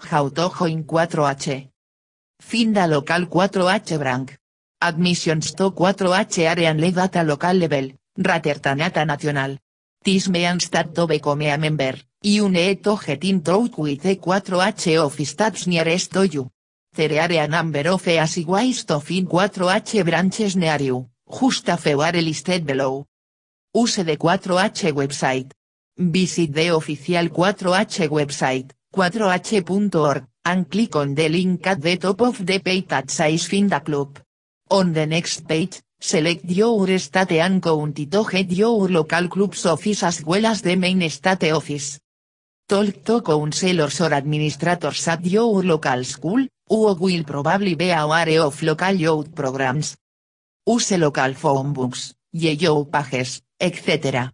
Hautojoin 4H. Finda local 4H branch. Admissions to 4H area and data local level, Ratertanata national. This means that to become a member, you need to get in with 4H office that's nearest to you. There are number of ways to 4H branches near you, just a listed below. Use the 4H website. Visit the official 4H website, 4h.org, and click on the link at the top of the page that says Find Club. On the next page, select your state and county to get your local club's office as well as the main state office. Talk to counselors or administrators at your local school, who will probably be aware of local youth programs. Use local phone books, yellow pages, etc.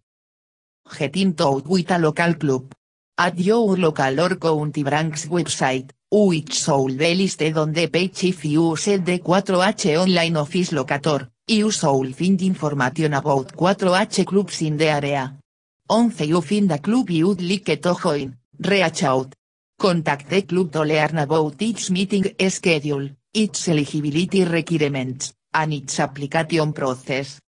Get into with local club at your local county branch website, which soul be listed on the page if you the 4H online office locator, you soul find information about 4H clubs in the area. Once you find a club you'd like to join, reach out. Contact the club to learn about its meeting schedule, its eligibility requirements, and its application process.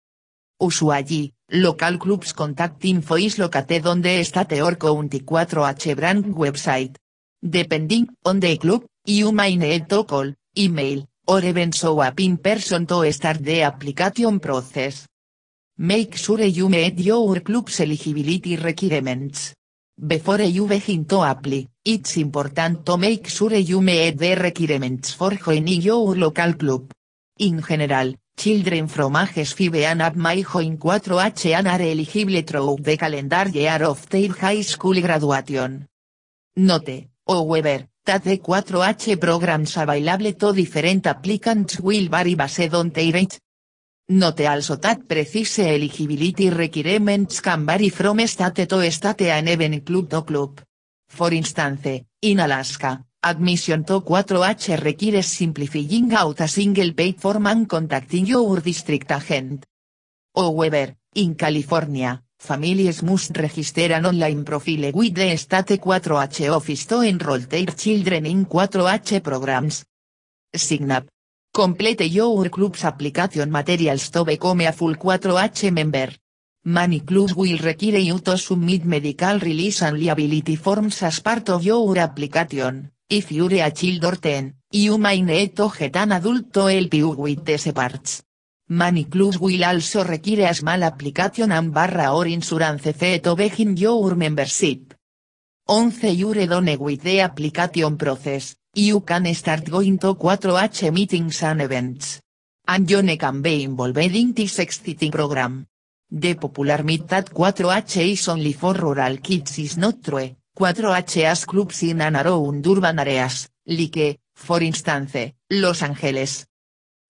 Usually, Local clubs contact info is locate donde estate or county 4H brand website. Depending on the club, you may need to call, email, or even show up in person to start the application process. Make sure you meet your club's eligibility requirements. Before you begin to apply, it's important to make sure you meet the requirements for joining your local club. In general, Children from ages 5 and up may join 4H and are eligible through the calendar year of their high school graduation. Note, however, that e the 4H programs available to different applicants will vary based on their Note also that precise eligibility requirements can vary from state to state and even club to club. For instance, in Alaska, Admission to 4H requires simplifying out a single pay form and contacting your district agent. However, in California, families must register an online profile with the state 4H office to enroll their children in 4H programs. Sign up. Complete your club's application materials to become a full 4H member. Many clubs will require you to submit medical release and liability forms as part of your application, if you're a child or ten, you may need to get an adult to with parts. Many clubs will also require a small application and barra or insurance fee to begin your membership. Once you're done with the application process, you can start going to 4H meetings and events. And you can be involved in this exciting program. The popular mitad 4H is only for rural kids is not true. 4 H.A.S. clubs in and urban areas, like, for instance, Los Ángeles.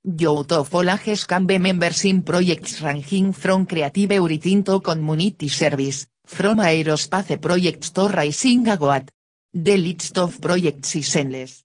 Youth can members in projects ranging from creative uritinto community service, from aerospace projects to rising goat. The list of projects is endless.